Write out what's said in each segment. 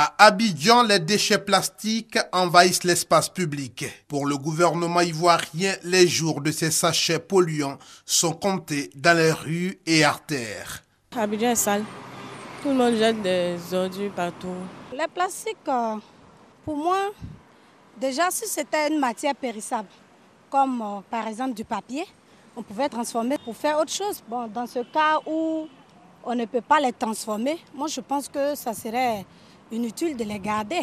À Abidjan, les déchets plastiques envahissent l'espace public. Pour le gouvernement ivoirien, les jours de ces sachets polluants sont comptés dans les rues et artères. Abidjan est sale. Tout le monde jette des ordures partout. Les plastiques, euh, pour moi, déjà si c'était une matière périssable, comme euh, par exemple du papier, on pouvait transformer pour faire autre chose. Bon, dans ce cas où on ne peut pas les transformer, moi je pense que ça serait Inutile de les garder.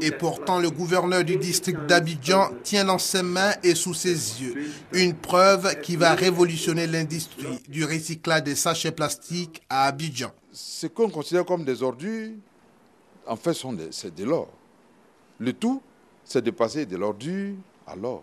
Et pourtant, le gouverneur du district d'Abidjan tient dans ses mains et sous ses yeux une preuve qui va révolutionner l'industrie du recyclage des sachets plastiques à Abidjan. Ce qu'on considère comme des ordures, en fait, c'est de l'or. Le tout, c'est de passer de l'ordure à l'or.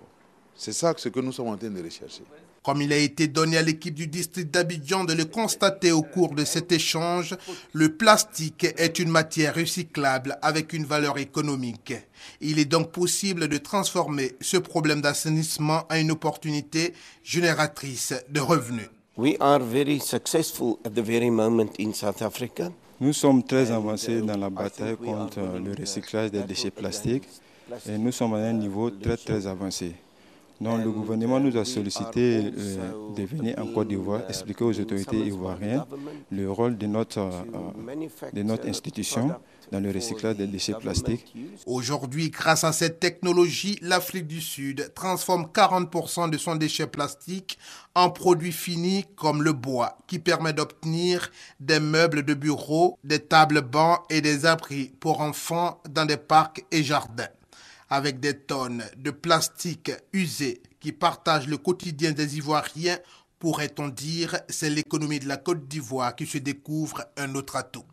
C'est ça ce que nous sommes en train de rechercher. Comme il a été donné à l'équipe du district d'Abidjan de le constater au cours de cet échange, le plastique est une matière recyclable avec une valeur économique. Il est donc possible de transformer ce problème d'assainissement en une opportunité génératrice de revenus. Nous sommes très uh, avancés dans la bataille contre le recyclage des déchets plastiques et nous sommes à un niveau très très avancé le gouvernement nous a sollicité euh, de venir en Côte d'Ivoire expliquer aux autorités ivoiriennes le rôle de notre, euh, de notre institution dans le recyclage des déchets plastiques. Aujourd'hui, grâce à cette technologie, l'Afrique du Sud transforme 40% de son déchet plastique en produits finis comme le bois, qui permet d'obtenir des meubles de bureaux, des tables bancs et des abris pour enfants dans des parcs et jardins avec des tonnes de plastique usé qui partagent le quotidien des Ivoiriens, pourrait-on dire, c'est l'économie de la Côte d'Ivoire qui se découvre un autre atout.